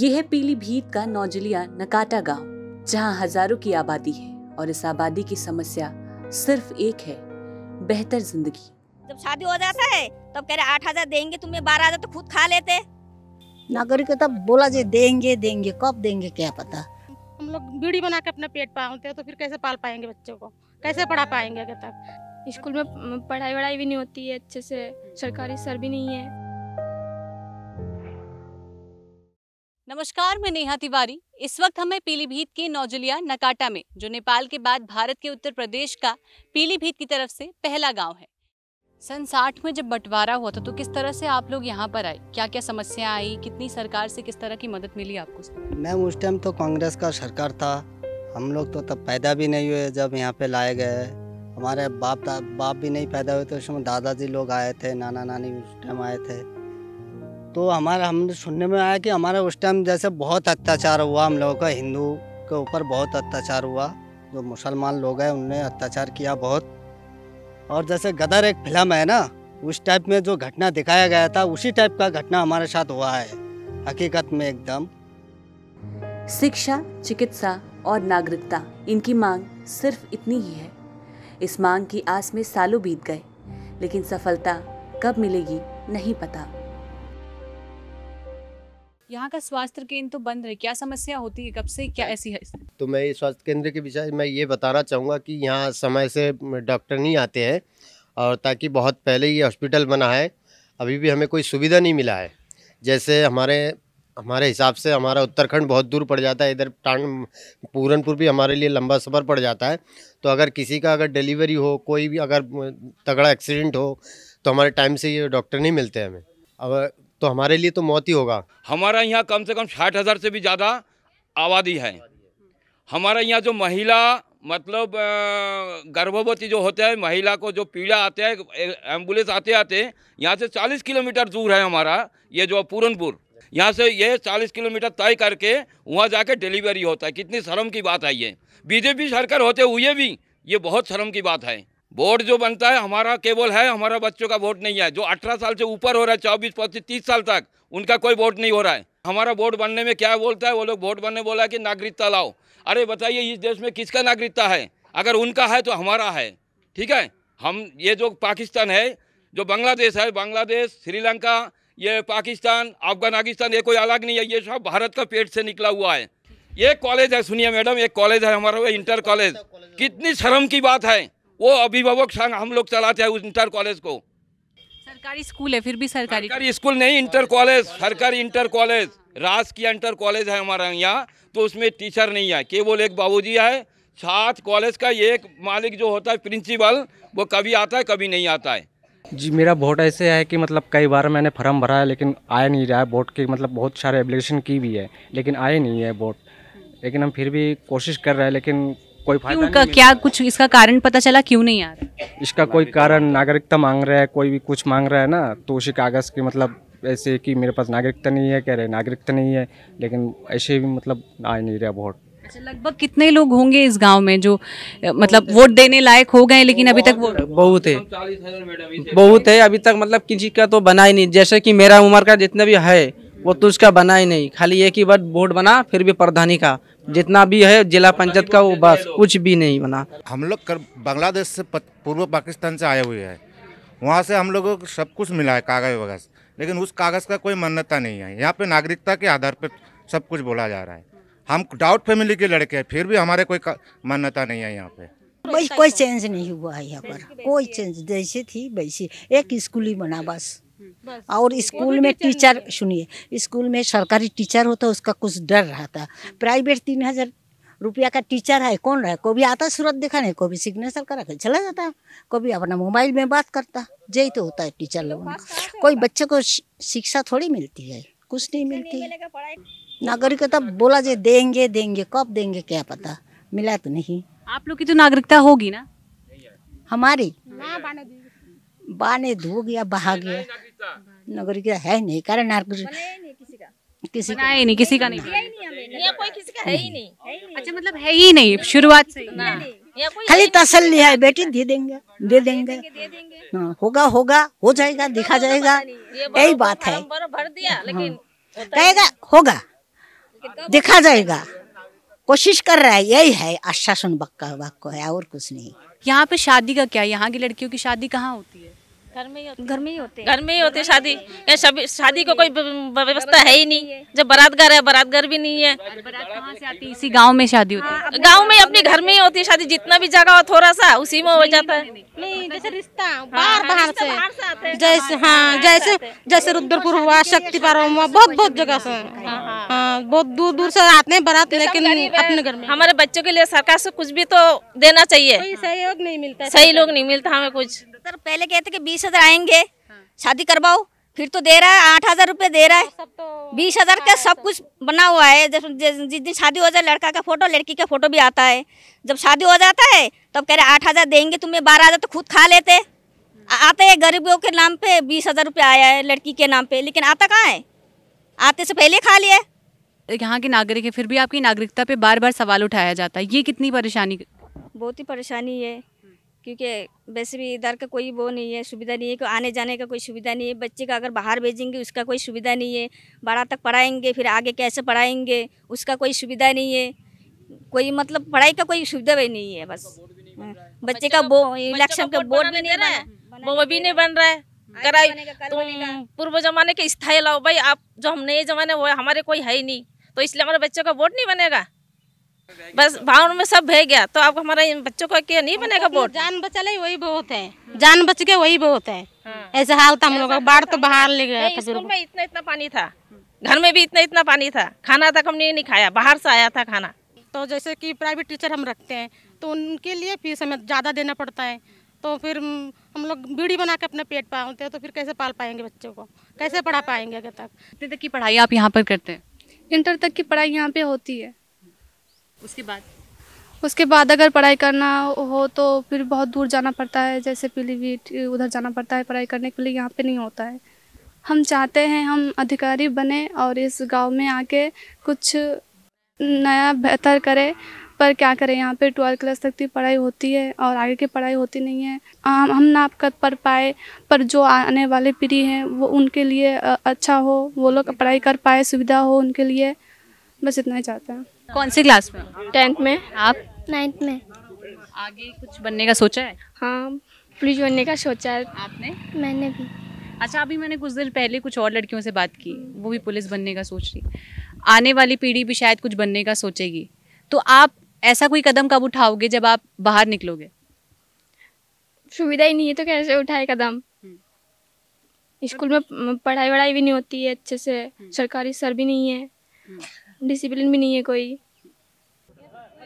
यह है पीलीभीत का नौजलिया नकाटा गांव जहां हजारों की आबादी है और इस आबादी की समस्या सिर्फ एक है बेहतर जिंदगी जब शादी हो जाता है तब कह रहे आठ हजार देंगे तुम्हें बारह हजार तो खुद खा लेते नागरिकता बोला जी देंगे देंगे कब देंगे क्या पता हम लोग बीड़ी बना के अपना पेट पालते हैं तो फिर कैसे पाल पाएंगे बच्चों को कैसे पढ़ा पाएंगे अगर तक स्कूल में पढ़ाई वढ़ाई भी नहीं होती है अच्छे से सरकारी सर भी नहीं है नमस्कार मैं नेहा तिवारी इस वक्त हमें पीलीभीत के नौजलिया नकाटा में जो नेपाल के बाद भारत के उत्तर प्रदेश का पीलीभीत की तरफ से पहला गांव है सन साठ में जब बंटवारा हुआ था तो किस तरह से आप लोग यहाँ पर आए क्या क्या समस्या आई कितनी सरकार से किस तरह की मदद मिली आपको मैम उस टाइम तो कांग्रेस का सरकार था हम लोग तो तब पैदा भी नहीं हुए जब यहाँ पे लाए गए हमारे बाप बाप भी नहीं पैदा हुए थे तो उसमें दादाजी लोग आए थे नाना नानी उस टाइम आए थे तो हमारा हमने सुनने में आया कि हमारा उस टाइम जैसे बहुत अत्याचार हुआ हम लोगों का हिंदू के ऊपर बहुत अत्याचार हुआ जो मुसलमान लोग हैं उनने अत्याचार किया बहुत और जैसे गदर एक फिल्म है ना उस टाइप में जो घटना दिखाया गया था उसी टाइप का घटना हमारे साथ हुआ है हकीकत में एकदम शिक्षा चिकित्सा और नागरिकता इनकी मांग सिर्फ इतनी ही है इस मांग की आस में सालों बीत गए लेकिन सफलता कब मिलेगी नहीं पता यहाँ का स्वास्थ्य केंद्र तो बंद है क्या समस्या होती है कब से क्या ऐसी है तो मैं स्वास्थ्य केंद्र के विषय में ये बताना चाहूँगा कि यहाँ समय से डॉक्टर नहीं आते हैं और ताकि बहुत पहले ही हॉस्पिटल बना है अभी भी हमें कोई सुविधा नहीं मिला है जैसे हमारे हमारे हिसाब से हमारा उत्तराखंड बहुत दूर पड़ जाता है इधर टांग पूरनपुर भी हमारे लिए लंबा सफ़र पड़ जाता है तो अगर किसी का अगर डिलीवरी हो कोई भी अगर तगड़ा एक्सीडेंट हो तो हमारे टाइम से ये डॉक्टर नहीं मिलते हमें अब तो हमारे लिए तो मौत ही होगा हमारा यहाँ कम से कम साठ हज़ार से भी ज़्यादा आबादी है हमारा यहाँ जो महिला मतलब गर्भवती जो होते हैं महिला को जो पीड़ा आते हैं एम्बुलेंस आते आते यहाँ से 40 किलोमीटर दूर है हमारा ये जो पूरनपुर यहाँ से ये 40 किलोमीटर तय करके वहाँ जाके डिलीवरी होता है कितनी शर्म की बात है ये बीजेपी सरकार होते हुए भी ये बहुत शर्म की बात है वोट जो बनता है हमारा केवल है हमारा बच्चों का वोट नहीं है जो 18 साल से ऊपर हो रहा है चौबीस पच्चीस तीस साल तक उनका कोई वोट नहीं हो रहा है हमारा वोट बनने में क्या बोलता है वो लोग वोट बनने बोला कि नागरिकता लाओ अरे बताइए इस देश में किसका नागरिकता है अगर उनका है तो हमारा है ठीक है हम ये जो पाकिस्तान है जो बांग्लादेश है बांग्लादेश श्रीलंका ये पाकिस्तान अफगानिस्तान ये कोई अलग नहीं है ये सब भारत का पेट से निकला हुआ है ये कॉलेज है सुनिए मैडम एक कॉलेज है हमारा इंटर कॉलेज कितनी शर्म की बात है वो अभिभावक संघ हम लोग चलाते हैं उस इंटर कॉलेज को सरकारी स्कूल है फिर भी सरकारी सरकारी स्कूल नहीं इंटर कॉलेज सरकारी इंटर कॉलेज राज की इंटर कॉलेज है हमारा यहाँ तो उसमें टीचर नहीं है केवल एक बाबूजी है छात्र कॉलेज का एक मालिक जो होता है प्रिंसिपल वो कभी आता है कभी नहीं आता है जी मेरा वोट ऐसे है कि मतलब कई बार मैंने फॉर्म भरा है लेकिन आया नहीं रहा है वोट की मतलब बहुत सारे एप्लीकेशन की भी है लेकिन आए नहीं है वोट लेकिन हम फिर भी कोशिश कर रहे हैं लेकिन कोई फायदा उनका क्या कुछ इसका कारण पता चला क्यों नहीं आ रहा इसका कोई कारण नागरिकता मांग रहा है कोई भी कुछ मांग रहा है ना तो उसी कागज़ के मतलब ऐसे कि मेरे पास नागरिकता नहीं है कह रहे नागरिकता नहीं है लेकिन ऐसे भी मतलब आ नहीं रहा वोट अच्छा, लगभग कितने लोग होंगे इस गांव में जो मतलब वोट देने लायक हो गए लेकिन अभी तक वोट बहुत है बहुत है अभी तक मतलब किसी का तो बना ही नहीं जैसे कि मेरा उम्र का जितना भी है वो तो उसका बना ही नहीं खाली एक ही बार बोर्ड बना फिर भी प्रधानी का जितना भी है जिला पंचायत का वो बस कुछ भी नहीं बना हम लोग बांग्लादेश से पूर्व पाकिस्तान से आए हुए है वहाँ से हम लोगों को सब कुछ मिला है कागज वगैरह लेकिन उस कागज़ का कोई मान्यता नहीं है यहाँ पे नागरिकता के आधार पर सब कुछ बोला जा रहा है हम डाउट फैमिली के लड़के हैं फिर भी हमारे कोई मान्यता नहीं है यहाँ पे कोई कोई चेंज नहीं हुआ है यहाँ पर कोई चेंज जैसे थी वैसे एक स्कूल ही बना बस और स्कूल में टीचर सुनिए स्कूल में सरकारी टीचर होता तो है उसका कुछ डर रहता हम्म। प्राइवेट तीन हज़ार रुपया का टीचर है कौन है कोई आता सूरत देखा नहीं भी सिग्नेचर करा कर चला जाता कभी अपना मोबाइल में बात करता यही तो होता है टीचर लोगों का कोई बच्चे को शिक्षा थोड़ी मिलती है कुछ नहीं मिलती नागरिकता तो बोला जे देंगे देंगे कब देंगे क्या पता मिला तो नहीं आप लोग की तो नागरिकता होगी ना हमारी हाँ, बाने धो गया बहा गया किसका नगरी का है नहीं कारण किसी का किसी का नहीं किसी का नहीं ये तो कोई किसी का है ही नहीं अच्छा मतलब है ही नहीं शुरुआत से खाली तसल्ली है बेटी दे देंगे दे देंगे हाँ, होगा होगा हो जाएगा दिखा तो जाएगा यही बात तो है भर दिया हाँ। लेकिन कहेगा होगा दिखा जाएगा कोशिश कर रहा है यही है आश्वासन बक्का वाक्य है और कुछ नहीं यहाँ पे शादी का क्या यहाँ की लड़कियों की शादी कहाँ होती है घर में ही घर में ही होते घर में ही होते शादी शादी को कोई व्यवस्था है ही नहीं जब बारात घर है बारात घर भी नहीं है बारात कहाँ से आती इसी गांव में शादी होती है हाँ, गाँव में अपने घर में ही होती है शादी जितना भी जगह हो थोड़ा सा उसी में हो जाता है नहीं जैसे रिश्ता हाँ, बाहर हाँ, बाहर से जैसे हाँ जैसे जैसे रुद्रपुर हुआ शक्ति पारा हुआ बहुत बहुत जगह से बहुत दूर दूर से आते हैं बारात लेकिन अपने घर में हमारे बच्चों के लिए सरकार से कुछ भी तो देना चाहिए सहयोग नहीं मिलता सही लोग नहीं मिलता हमें कुछ सर पहले कहते कि बीस हजार आएंगे हाँ। शादी करवाओ फिर तो दे रहा है आठ हजार रुपये दे रहा है हाँ, तो बीस हजार का सब तो। कुछ बना हुआ है जब जिस दिन शादी हो जाए लड़का का फोटो लड़की का फोटो भी आता है जब शादी हो जाता है तब कह रहे आठ हजार देंगे तुम्हें बारह हजार तो खुद खा लेते आते हैं गरीबों के नाम पे बीस हजार रुपये आया है लड़की के नाम पे लेकिन आता कहाँ है आते से पहले खा लिया यहाँ के नागरिक है फिर भी आपकी नागरिकता पे बार बार सवाल उठाया जाता है ये कितनी परेशानी बहुत ही परेशानी है क्योंकि वैसे भी इधर का कोई वो नहीं है सुविधा नहीं है कोई आने जाने का कोई सुविधा नहीं है बच्चे का अगर बाहर भेजेंगे उसका कोई सुविधा नहीं है बारह तक पढ़ाएंगे फिर आगे कैसे पढ़ाएंगे उसका कोई सुविधा नहीं है कोई मतलब पढ़ाई का कोई सुविधा भी नहीं है बस हाँ। बच्चे का बो इलेक्शन का बोर्ड भी नहीं रहा वो भी नहीं बन रहा है कराई पूर्व जमाने के स्थायी लाओ भाई आप जो हम नए जमाने वो हमारे कोई है ही नहीं तो इसलिए हमारे बच्चों का वोट नहीं बनेगा बस भावन में सब भे गया तो आप हमारे बच्चों का क्या नहीं बनेगा वोट जान बचा ले वही बहुत है जान बच गए वही बहुत है हाँ। ऐसा हाल था हम लोग बाढ़ तो बाहर ले गया में इतना इतना पानी था घर में भी इतना इतना पानी था खाना तक हमने नहीं खाया बाहर से आया था खाना तो जैसे कि प्राइवेट टीचर हम रखते हैं तो उनके लिए फीस हमें ज़्यादा देना पड़ता है तो फिर हम लोग बीड़ी बना के अपना पेट पालते हैं तो फिर कैसे पाल पाएंगे बच्चों को कैसे पढ़ा पाएंगे अगर तक कितने तक की पढ़ाई आप यहाँ पर करते हैं इंटर तक की पढ़ाई यहाँ पे होती है उसके बाद उसके बाद अगर पढ़ाई करना हो तो फिर बहुत दूर जाना पड़ता है जैसे पीलीभीत उधर जाना पड़ता है पढ़ाई करने के लिए यहाँ पे नहीं होता है हम चाहते हैं हम अधिकारी बने और इस गांव में आके कुछ नया बेहतर करें पर क्या करें यहाँ पे ट्वेल्थ क्लास तक की पढ़ाई होती है और आगे की पढ़ाई होती नहीं है हम हम ना कर पढ़ पाए पर जो आने वाले पीढ़ी हैं वो उनके लिए अच्छा हो वो लोग पढ़ाई कर पाए सुविधा हो उनके लिए बस इतना ही चाहते हैं कौन सी क्लास में टेंथ में आप नाइन्थ में आगे कुछ बनने का सोचा है हाँ पुलिस बनने का सोचा है आपने मैंने भी अच्छा अभी मैंने कुछ देर पहले कुछ और लड़कियों से बात की वो भी पुलिस बनने का सोच रही आने वाली पीढ़ी भी शायद कुछ बनने का सोचेगी तो आप ऐसा कोई कदम कब उठाओगे जब आप बाहर निकलोगे सुविधा ही नहीं है तो कैसे उठाए कदम हम्म। स्कूल में पढ़ाई वढ़ाई भी नहीं होती है अच्छे से हम्म। सरकारी सर भी नहीं है हम्म। डिसिप्लिन भी नहीं है कोई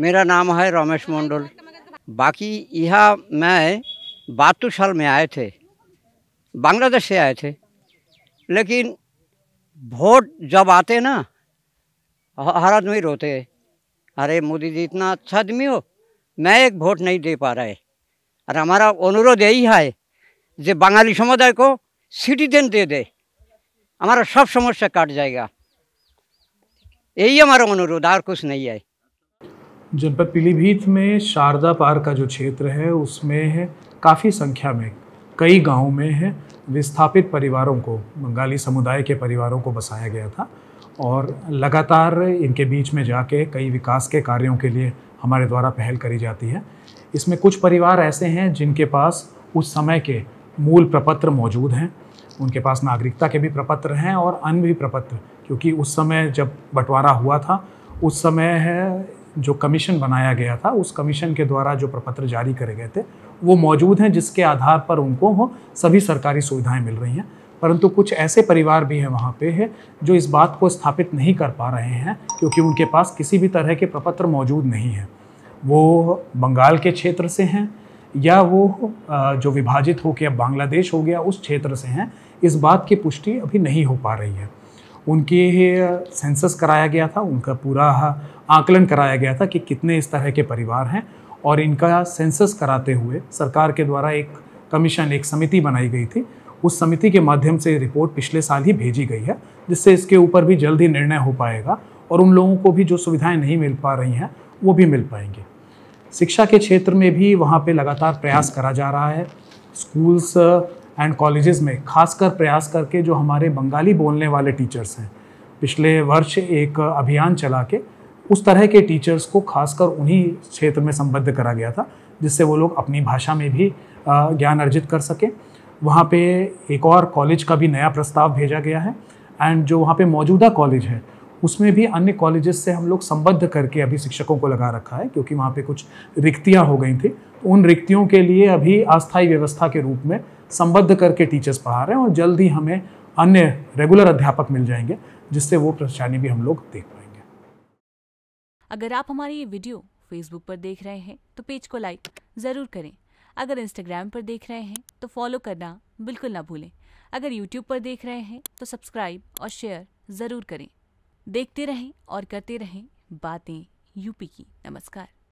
मेरा नाम है रमेश मंडल बाकी यहाँ मैं बहत्तर साल में आए थे बांग्लादेश से आए थे लेकिन वोट जब आते ना हर आदमी रोते है अरे मोदी जी इतना अच्छा आदमी हो मैं एक वोट नहीं दे पा रहा है और हमारा अनुरोध यही है जो बंगाली समुदाय को सिटीजन दे दे हमारा सब समस्या काट जाएगा यही हमारा अनुरोध और कुछ नहीं है जनपद पीलीभीत में शारदा पार्क का जो क्षेत्र है उसमें है काफ़ी संख्या में कई गाँव में है विस्थापित परिवारों को बंगाली समुदाय के परिवारों को बसाया गया था और लगातार इनके बीच में जाके कई विकास के कार्यों के लिए हमारे द्वारा पहल करी जाती है इसमें कुछ परिवार ऐसे हैं जिनके पास उस समय के मूल प्रपत्र मौजूद हैं उनके पास नागरिकता के भी प्रपत्र हैं और अन्य भी प्रपत्र क्योंकि उस समय जब बंटवारा हुआ था उस समय है जो कमीशन बनाया गया था उस कमीशन के द्वारा जो प्रपत्र जारी करे गए थे वो मौजूद हैं जिसके आधार पर उनको सभी सरकारी सुविधाएं मिल रही हैं परंतु कुछ ऐसे परिवार भी हैं वहाँ पे है जो इस बात को स्थापित नहीं कर पा रहे हैं क्योंकि उनके पास किसी भी तरह के प्रपत्र मौजूद नहीं हैं वो बंगाल के क्षेत्र से हैं या वो जो विभाजित होकर अब बांग्लादेश हो गया उस क्षेत्र से हैं इस बात की पुष्टि अभी नहीं हो पा रही है उनके सेंसस कराया गया था उनका पूरा आकलन कराया गया था कि कितने इस तरह के परिवार हैं और इनका सेंसस कराते हुए सरकार के द्वारा एक कमीशन एक समिति बनाई गई थी उस समिति के माध्यम से रिपोर्ट पिछले साल ही भेजी गई है जिससे इसके ऊपर भी जल्द ही निर्णय हो पाएगा और उन लोगों को भी जो सुविधाएं नहीं मिल पा रही हैं वो भी मिल पाएंगे शिक्षा के क्षेत्र में भी वहाँ पे लगातार प्रयास करा जा रहा है स्कूल्स एंड कॉलेजेस में खासकर प्रयास करके जो हमारे बंगाली बोलने वाले टीचर्स हैं पिछले वर्ष एक अभियान चला के उस तरह के टीचर्स को खासकर उन्हीं क्षेत्र में संबद्ध करा गया था जिससे वो लोग अपनी भाषा में भी ज्ञान अर्जित कर सकें वहाँ पे एक और कॉलेज का भी नया प्रस्ताव भेजा गया है एंड जो वहाँ पे मौजूदा कॉलेज है उसमें भी अन्य कॉलेजेस से हम लोग संबद्ध करके अभी शिक्षकों को लगा रखा है क्योंकि वहाँ पे कुछ रिक्तियाँ हो गई थी तो उन रिक्तियों के लिए अभी अस्थायी व्यवस्था के रूप में संबद्ध करके टीचर्स पढ़ा रहे हैं और जल्द ही हमें अन्य रेगुलर अध्यापक मिल जाएंगे जिससे वो परेशानी भी हम लोग देख पाएंगे अगर आप हमारी ये वीडियो फेसबुक पर देख रहे हैं तो पेज को लाइक ज़रूर करें अगर इंस्टाग्राम पर देख रहे हैं तो फॉलो करना बिल्कुल ना भूलें अगर यूट्यूब पर देख रहे हैं तो सब्सक्राइब और शेयर ज़रूर करें देखते रहें और करते रहें बातें यूपी की नमस्कार